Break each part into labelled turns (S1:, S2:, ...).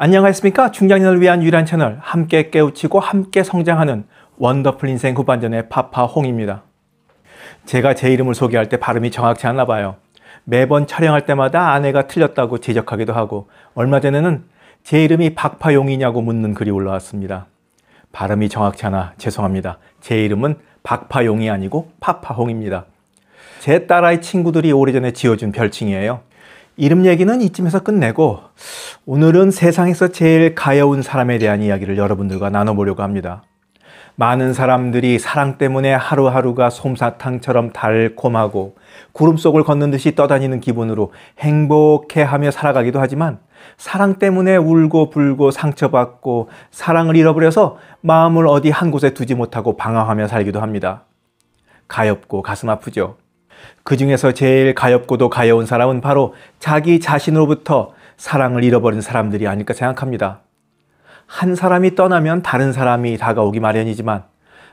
S1: 안녕하십니까? 중장년을 위한 유일한 채널, 함께 깨우치고 함께 성장하는 원더풀 인생 후반전의 파파홍입니다. 제가 제 이름을 소개할 때 발음이 정확치 않나 봐요. 매번 촬영할 때마다 아내가 틀렸다고 지적하기도 하고, 얼마 전에는 제 이름이 박파용이냐고 묻는 글이 올라왔습니다. 발음이 정확치 않아 죄송합니다. 제 이름은 박파용이 아니고 파파홍입니다. 제 딸아이 친구들이 오래전에 지어준 별칭이에요. 이름 얘기는 이쯤에서 끝내고 오늘은 세상에서 제일 가여운 사람에 대한 이야기를 여러분들과 나눠보려고 합니다. 많은 사람들이 사랑 때문에 하루하루가 솜사탕처럼 달콤하고 구름 속을 걷는 듯이 떠다니는 기분으로 행복해 하며 살아가기도 하지만 사랑 때문에 울고 불고 상처받고 사랑을 잃어버려서 마음을 어디 한 곳에 두지 못하고 방황하며 살기도 합니다. 가엽고 가슴 아프죠. 그 중에서 제일 가엾고도 가여운 사람은 바로 자기 자신으로부터 사랑을 잃어버린 사람들이 아닐까 생각합니다. 한 사람이 떠나면 다른 사람이 다가오기 마련이지만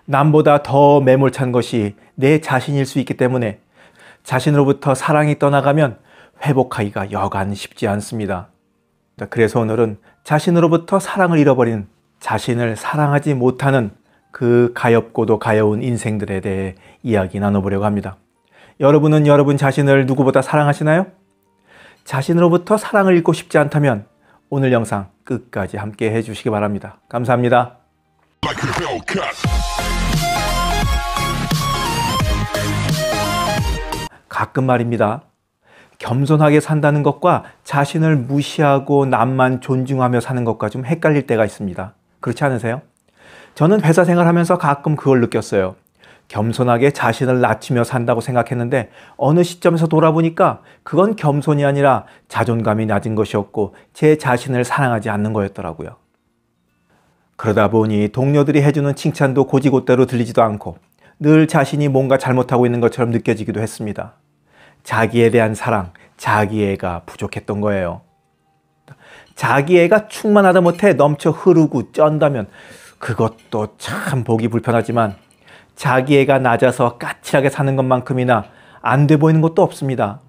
S1: 남보다 더 매몰찬 것이 내 자신일 수 있기 때문에 자신으로부터 사랑이 떠나가면 회복하기가 여간 쉽지 않습니다. 그래서 오늘은 자신으로부터 사랑을 잃어버린 자신을 사랑하지 못하는 그 가엽고도 가여운 인생들에 대해 이야기 나눠보려고 합니다. 여러분은 여러분 자신을 누구보다 사랑하시나요? 자신으로부터 사랑을 잃고 싶지 않다면 오늘 영상 끝까지 함께 해주시기 바랍니다. 감사합니다. 가끔 말입니다. 겸손하게 산다는 것과 자신을 무시하고 남만 존중하며 사는 것과 좀 헷갈릴 때가 있습니다. 그렇지 않으세요? 저는 회사 생활하면서 가끔 그걸 느꼈어요. 겸손하게 자신을 낮추며 산다고 생각했는데 어느 시점에서 돌아보니까 그건 겸손이 아니라 자존감이 낮은 것이었고 제 자신을 사랑하지 않는 거였더라고요. 그러다 보니 동료들이 해주는 칭찬도 고지고대로 들리지도 않고 늘 자신이 뭔가 잘못하고 있는 것처럼 느껴지기도 했습니다. 자기에 대한 사랑, 자기애가 부족했던 거예요. 자기애가 충만하다 못해 넘쳐 흐르고 쩐다면 그것도 참 보기 불편하지만 자기애가 낮아서 까칠하게 사는 것만큼이나 안 돼 보이는 것도 없습니다.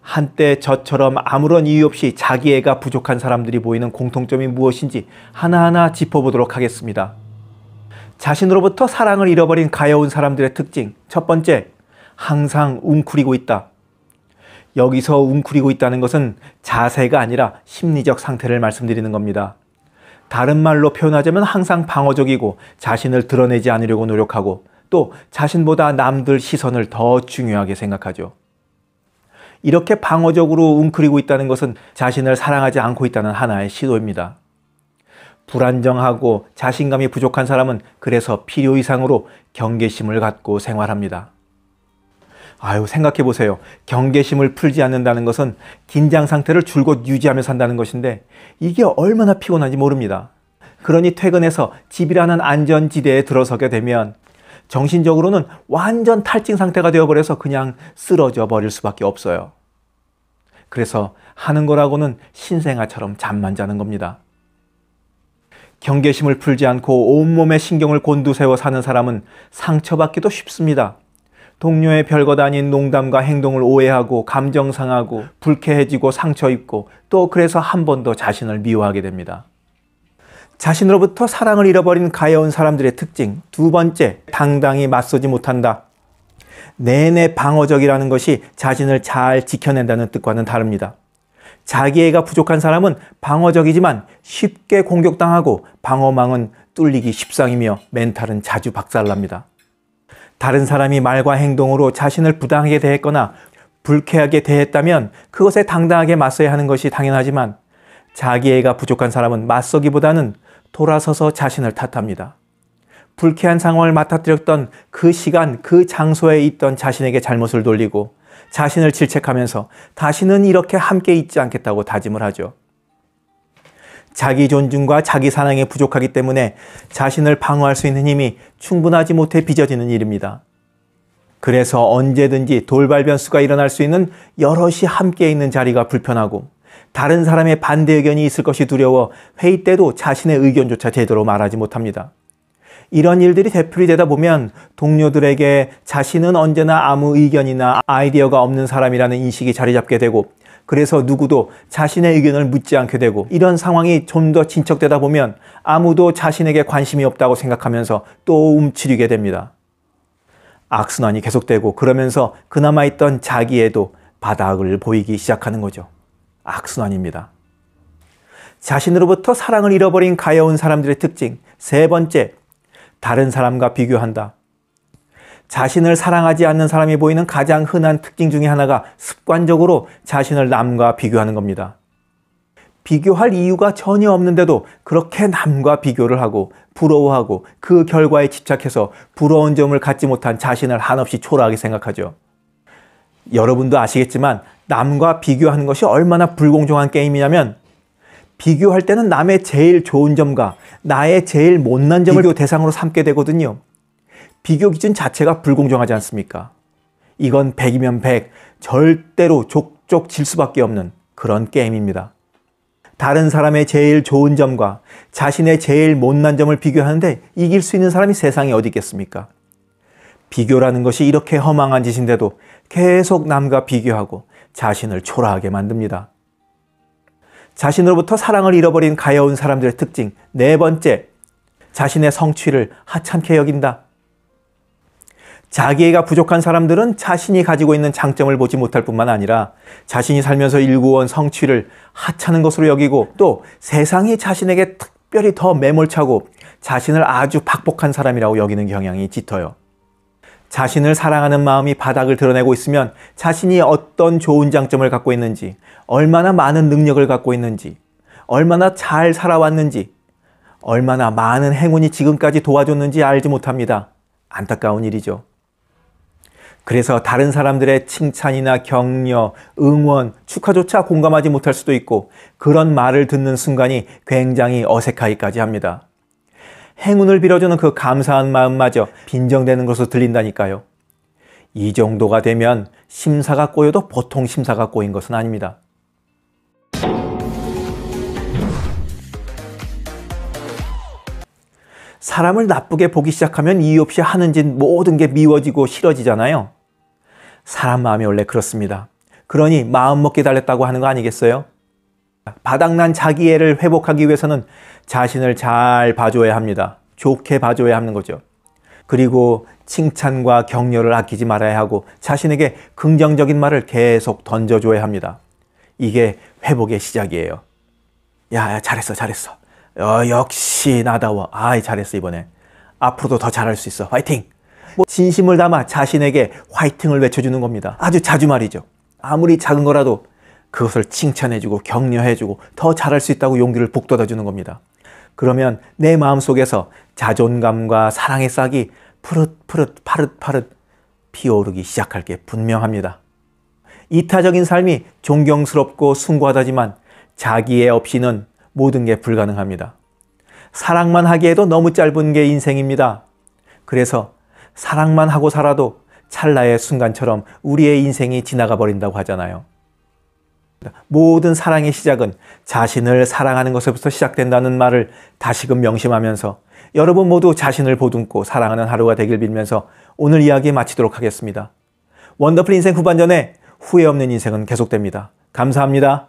S1: 한때 저처럼 아무런 이유 없이 자기애가 부족한 사람들이 보이는 공통점이 무엇인지 하나하나 짚어보도록 하겠습니다. 자신으로부터 사랑을 잃어버린 가여운 사람들의 특징. 첫 번째, 항상 웅크리고 있다. 여기서 웅크리고 있다는 것은 자세가 아니라 심리적 상태를 말씀드리는 겁니다. 다른 말로 표현하자면 항상 방어적이고 자신을 드러내지 않으려고 노력하고 또 자신보다 남들 시선을 더 중요하게 생각하죠. 이렇게 방어적으로 웅크리고 있다는 것은 자신을 사랑하지 않고 있다는 하나의 시도입니다. 불안정하고 자신감이 부족한 사람은 그래서 필요 이상으로 경계심을 갖고 생활합니다. 아유, 생각해 보세요. 경계심을 풀지 않는다는 것은 긴장 상태를 줄곧 유지하며 산다는 것인데 이게 얼마나 피곤한지 모릅니다. 그러니 퇴근해서 집이라는 안전지대에 들어서게 되면 정신적으로는 완전 탈진 상태가 되어버려서 그냥 쓰러져 버릴 수밖에 없어요. 그래서 하는 거라고는 신생아처럼 잠만 자는 겁니다. 경계심을 풀지 않고 온몸에 신경을 곤두세워 사는 사람은 상처받기도 쉽습니다. 동료의 별것 아닌 농담과 행동을 오해하고 감정 상하고 불쾌해지고 상처 입고 또 그래서 한 번 더 자신을 미워하게 됩니다. 자신으로부터 사랑을 잃어버린 가여운 사람들의 특징 두 번째 당당히 맞서지 못한다. 내내 방어적이라는 것이 자신을 잘 지켜낸다는 뜻과는 다릅니다. 자기애가 부족한 사람은 방어적이지만 쉽게 공격당하고 방어망은 뚫리기 십상이며 멘탈은 자주 박살납니다. 다른 사람이 말과 행동으로 자신을 부당하게 대했거나 불쾌하게 대했다면 그것에 당당하게 맞서야 하는 것이 당연하지만 자기애가 부족한 사람은 맞서기보다는 돌아서서 자신을 탓합니다. 불쾌한 상황을 맡아뜨렸던 그 시간, 그 장소에 있던 자신에게 잘못을 돌리고 자신을 질책하면서 다시는 이렇게 함께 있지 않겠다고 다짐을 하죠. 자기 존중과 자기 사랑에 부족하기 때문에 자신을 방어할 수 있는 힘이 충분하지 못해 빚어지는 일입니다. 그래서 언제든지 돌발 변수가 일어날 수 있는 여럿이 함께 있는 자리가 불편하고 다른 사람의 반대 의견이 있을 것이 두려워 회의 때도 자신의 의견조차 제대로 말하지 못합니다. 이런 일들이 대풀이 되다 보면 동료들에게 자신은 언제나 아무 의견이나 아이디어가 없는 사람이라는 인식이 자리 잡게 되고 그래서 누구도 자신의 의견을 묻지 않게 되고 이런 상황이 좀 더 진척되다 보면 아무도 자신에게 관심이 없다고 생각하면서 또 움츠리게 됩니다. 악순환이 계속되고 그러면서 그나마 있던 자기에도 바닥을 보이기 시작하는 거죠. 악순환입니다. 자신으로부터 사랑을 잃어버린 가여운 사람들의 특징. 세 번째, 다른 사람과 비교한다. 자신을 사랑하지 않는 사람이 보이는 가장 흔한 특징 중의 하나가 습관적으로 자신을 남과 비교하는 겁니다. 비교할 이유가 전혀 없는데도 그렇게 남과 비교를 하고 부러워하고 그 결과에 집착해서 부러운 점을 갖지 못한 자신을 한없이 초라하게 생각하죠. 여러분도 아시겠지만 남과 비교하는 것이 얼마나 불공정한 게임이냐면 비교할 때는 남의 제일 좋은 점과 나의 제일 못난 점을 비교 대상으로 삼게 되거든요. 비교 기준 자체가 불공정하지 않습니까? 이건 100이면 100, 절대로 족족 질 수밖에 없는 그런 게임입니다. 다른 사람의 제일 좋은 점과 자신의 제일 못난 점을 비교하는데 이길 수 있는 사람이 세상에 어디 있겠습니까? 비교라는 것이 이렇게 허망한 짓인데도 계속 남과 비교하고 자신을 초라하게 만듭니다. 자신으로부터 사랑을 잃어버린 가여운 사람들의 특징, 네 번째, 자신의 성취를 하찮게 여긴다. 자기애가 부족한 사람들은 자신이 가지고 있는 장점을 보지 못할 뿐만 아니라 자신이 살면서 일구온 성취를 하찮은 것으로 여기고 또 세상이 자신에게 특별히 더 매몰차고 자신을 아주 박복한 사람이라고 여기는 경향이 짙어요. 자신을 사랑하는 마음이 바닥을 드러내고 있으면 자신이 어떤 좋은 장점을 갖고 있는지, 얼마나 많은 능력을 갖고 있는지, 얼마나 잘 살아왔는지, 얼마나 많은 행운이 지금까지 도와줬는지 알지 못합니다. 안타까운 일이죠. 그래서 다른 사람들의 칭찬이나 격려, 응원, 축하조차 공감하지 못할 수도 있고 그런 말을 듣는 순간이 굉장히 어색하기까지 합니다. 행운을 빌어주는 그 감사한 마음마저 빈정되는 것으로 들린다니까요. 이 정도가 되면 심사가 꼬여도 보통 심사가 꼬인 것은 아닙니다. 사람을 나쁘게 보기 시작하면 이유 없이 하는 짓 모든 게 미워지고 싫어지잖아요. 사람 마음이 원래 그렇습니다. 그러니 마음먹기 달랬다고 하는 거 아니겠어요? 바닥난 자기애를 회복하기 위해서는 자신을 잘 봐줘야 합니다. 좋게 봐줘야 하는 거죠. 그리고 칭찬과 격려를 아끼지 말아야 하고 자신에게 긍정적인 말을 계속 던져줘야 합니다. 이게 회복의 시작이에요. 야, 야 잘했어, 잘했어. 어, 역시 나다워. 아이, 잘했어, 이번에. 앞으로도 더 잘할 수 있어. 화이팅! 뭐 진심을 담아 자신에게 화이팅을 외쳐주는 겁니다. 아주 자주 말이죠. 아무리 작은 거라도 그것을 칭찬해주고 격려해주고 더 잘할 수 있다고 용기를 북돋아주는 겁니다. 그러면 내 마음속에서 자존감과 사랑의 싹이 푸릇푸릇 파릇파릇 피어오르기 시작할 게 분명합니다. 이타적인 삶이 존경스럽고 숭고하다지만 자기애 없이는 모든 게 불가능합니다. 사랑만 하기에도 너무 짧은 게 인생입니다. 그래서 사랑만 하고 살아도 찰나의 순간처럼 우리의 인생이 지나가 버린다고 하잖아요. 모든 사랑의 시작은 자신을 사랑하는 것에서부터 시작된다는 말을 다시금 명심하면서 여러분 모두 자신을 보듬고 사랑하는 하루가 되길 빌면서 오늘 이야기 마치도록 하겠습니다. 원더풀 인생 후반전에 후회 없는 인생은 계속됩니다. 감사합니다.